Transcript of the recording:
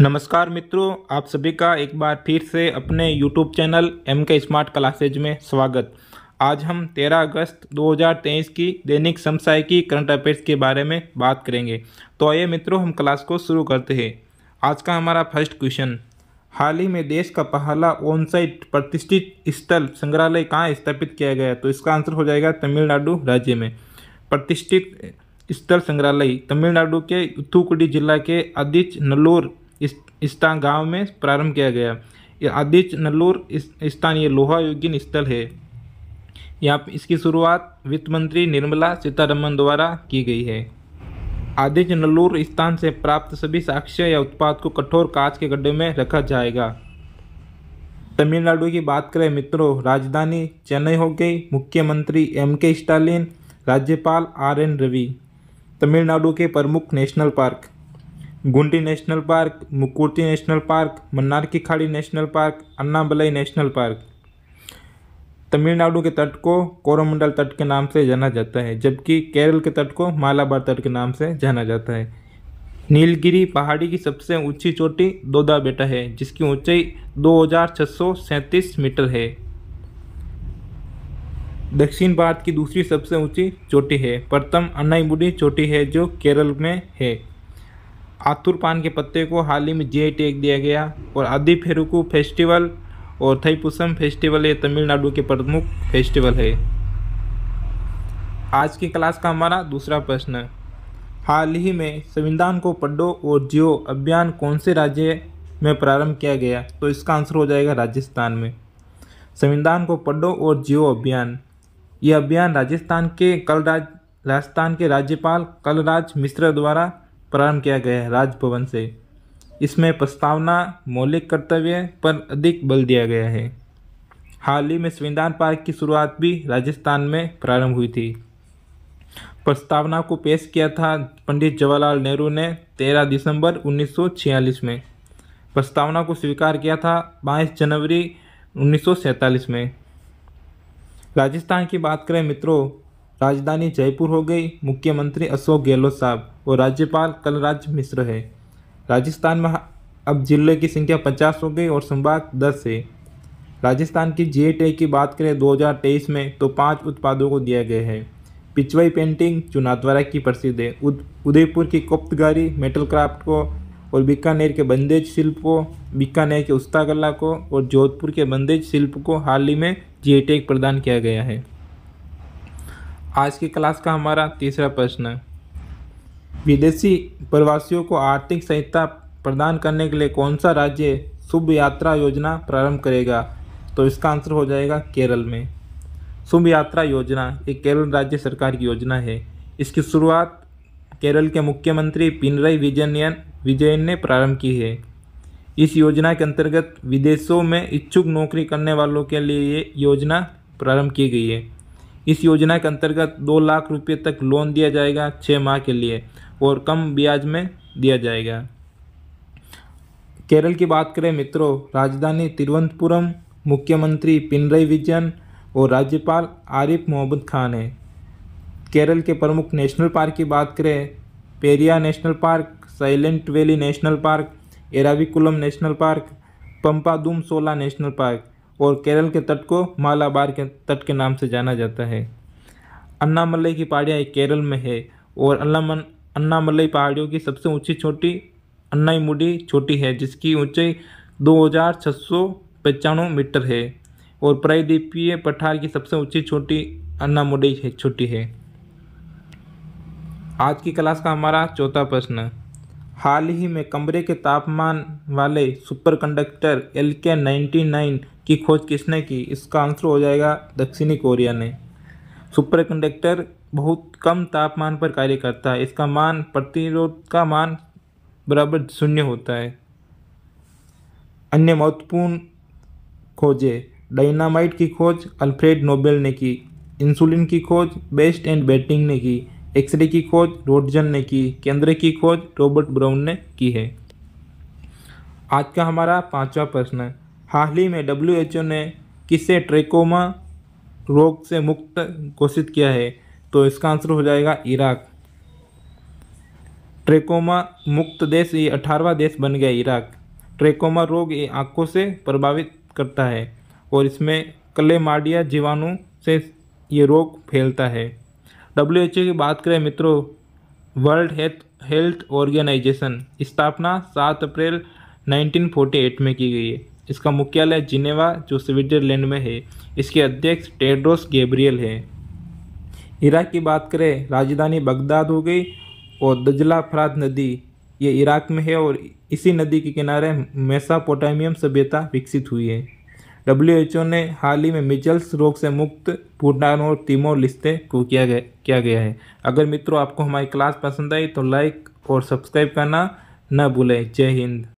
नमस्कार मित्रों आप सभी का एक बार फिर से अपने YouTube channel M K smart classes में स्वागत आज हम 13 अगस्त 2023 की दैनिक समसाय की करंट अफेयर्स के बारे में बात करेंगे तो आइए मित्रों हम क्लास को शुरू करते हैं आज का हमारा फर्स्ट क्वेश्चन हाल ही में देश का पहला ऑन साइट प्रतिष्ठित स्थल संग्रहालय कहाँ स्थापित किया गया तो इसका आंसर हो जाएगा तमिलनाडु राज्य में प्रतिष्ठित स्थल संग्रहालय तमिलनाडु के थूकुडी जिला के आदिच नल्लूर इस इस्ता गांव में प्रारंभ किया गया यह आदि नल्लूर स्थान ये लोहा योगिन स्थल है यहाँ इसकी शुरुआत वित्त मंत्री निर्मला सीतारमन द्वारा की गई है आदित्य नल्लूर स्थान से प्राप्त सभी साक्ष्य या उत्पाद को कठोर कांच के गड्ढे में रखा जाएगा तमिलनाडु की बात करें मित्रों राजधानी चेन्नई हो गई मुख्यमंत्री एम के स्टालिन राज्यपाल आर एन रवि तमिलनाडु के प्रमुख national park Guindy national park Mukurthi national park Mannar की खाड़ी national park Anamalai national park Tamil Nadu के तट को कोरोमंडल तट के नाम से जाना जाता है जबकि केरल के तट को मालाबार तट के नाम से जाना जाता है नीलगिरी पहाड़ी की सबसे ऊंची चोटी दोदा बेटा है जिसकी ऊंचाई 2637 मीटर है दक्षिण भारत की दूसरी सबसे ऊंची चोटी है प्रथम अन्नाईमुडी चोटी है जो केरल में है आतुर पान के पत्ते को हाल ही में जी टेक दिया गया और आदि फेरुकू फेस्टिवल और थईपुसम फेस्टिवल ये तमिलनाडु के प्रमुख फेस्टिवल है आज की क्लास का हमारा दूसरा प्रश्न हाल ही में संविधान को पढ़ो और जियो अभियान कौन से राज्य में प्रारंभ किया गया तो इसका आंसर हो जाएगा राजस्थान में संविधान को पढ़ो और जियो अभियान यह अभियान राजस्थान के कलराज राजस्थान के राज्यपाल कलराज मिश्र द्वारा प्रारंभ किया गया है राजभवन से इसमें प्रस्तावना मौलिक कर्तव्य पर अधिक बल दिया गया है हाल ही में संविधान पार्क की शुरुआत भी राजस्थान में प्रारंभ हुई थी प्रस्तावना को पेश किया था पंडित जवाहरलाल नेहरू ने 13 दिसंबर 1946 में प्रस्तावना को स्वीकार किया था 22 जनवरी 1947 में राजस्थान की बात करें मित्रों राजधानी जयपुर हो गई मुख्यमंत्री अशोक गहलोत साहब और राज्यपाल कलराज मिश्र है राजस्थान में अब जिले की संख्या पचास हो गई और संभाग दस है राजस्थान की जी टे की बात करें 2023 में तो पांच उत्पादों को दिया गया है पिचवाई पेंटिंग चुनाथवारा की प्रसिद्ध है उदयपुर की कोप्तगारी मेटल क्राफ्ट को और बीकानेर के बंदेज शिल्प को बीकानेर के उस्ताकला को और जोधपुर के बंदेज शिल्प को हाल ही में जी प्रदान किया गया है आज की क्लास का हमारा तीसरा प्रश्न है विदेशी प्रवासियों को आर्थिक सहायता प्रदान करने के लिए कौन सा राज्य शुभ यात्रा योजना प्रारंभ करेगा तो इसका आंसर हो जाएगा केरल में शुभ यात्रा योजना एक केरल राज्य सरकार की योजना है इसकी शुरुआत केरल के मुख्यमंत्री पिनरई विजयन विजयन ने प्रारंभ की है इस योजना के अंतर्गत विदेशों में इच्छुक नौकरी करने वालों के लिए ये योजना प्रारंभ की गई है इस योजना के अंतर्गत दो लाख रुपये तक लोन दिया जाएगा छः माह के लिए और कम ब्याज में दिया जाएगा केरल की बात करें मित्रों राजधानी तिरुवनंतपुरम मुख्यमंत्री पिनरई विजयन और राज्यपाल आरिफ मोहम्मद खान है केरल के प्रमुख नेशनल पार्क की बात करें Periyar national park Silent Valley national park Eravikulam national park Pampadum Shola national park और केरल के तट को मालाबार के तट के नाम से जाना जाता है अन्नामलई की पहाड़ियाँ केरल में है और अल्लामन अन्नामलई पहाड़ियों की सबसे ऊंची छोटी अन्नाईमुडी छोटी है जिसकी ऊंचाई दो हज़ार छः सौ पचानवे मीटर है और प्रायद्वीपीय पठार की सबसे ऊंची छोटी अन्नामुडी है छोटी है आज की क्लास का हमारा चौथा प्रश्न हाल ही में कमरे के तापमान वाले superconductor L K ninety nine की खोज किसने की इसका आंसर हो जाएगा दक्षिणी कोरिया ने सुपर कंडक्टर बहुत कम तापमान पर कार्य करता है इसका मान प्रतिरोध का मान बराबर शून्य होता है अन्य महत्वपूर्ण खोजें डायनामाइट की खोज अल्फ्रेड नोबेल ने की इंसुलिन की खोज बेस्ट एंड बेटिंग ने की एक्सरे की खोज रोडजन ने की केंद्र की खोज रॉबर्ट ब्राउन ने की है आज का हमारा पांचवा प्रश्न है हाल ही में डब्ल्यू ने किसे ट्रेकोमा रोग से मुक्त घोषित किया है तो इसका आंसर हो जाएगा इराक ट्रेकोमा मुक्त देश ये अठारवा देश बन गया इराक ट्रेकोमा रोग ये आँखों से प्रभावित करता है और इसमें माडिया जीवाणु से ये रोग फैलता है डब्ल्यू एच ओ की बात करें मित्रों वर्ल्ड हेल्थ हेल्थ ऑर्गेनाइजेशन स्थापना सात अप्रैल 1948 में की गई है इसका मुख्यालय जिनेवा जो स्विट्जरलैंड में है इसके अध्यक्ष टेड्रोस गेब्रियल है इराक की बात करें राजधानी बगदाद हो गई और दजला फरात नदी ये इराक में है और इसी नदी के किनारे मेसापोटामियम सभ्यता विकसित हुई है डब्ल्यू एच ओ ने हाल ही में मिजल्स रोग से मुक्त भूटान और तिमोर लिस्ते को किया गया किया गया है अगर मित्रों आपको हमारी क्लास पसंद आई तो लाइक और सब्सक्राइब करना न भूलें जय हिंद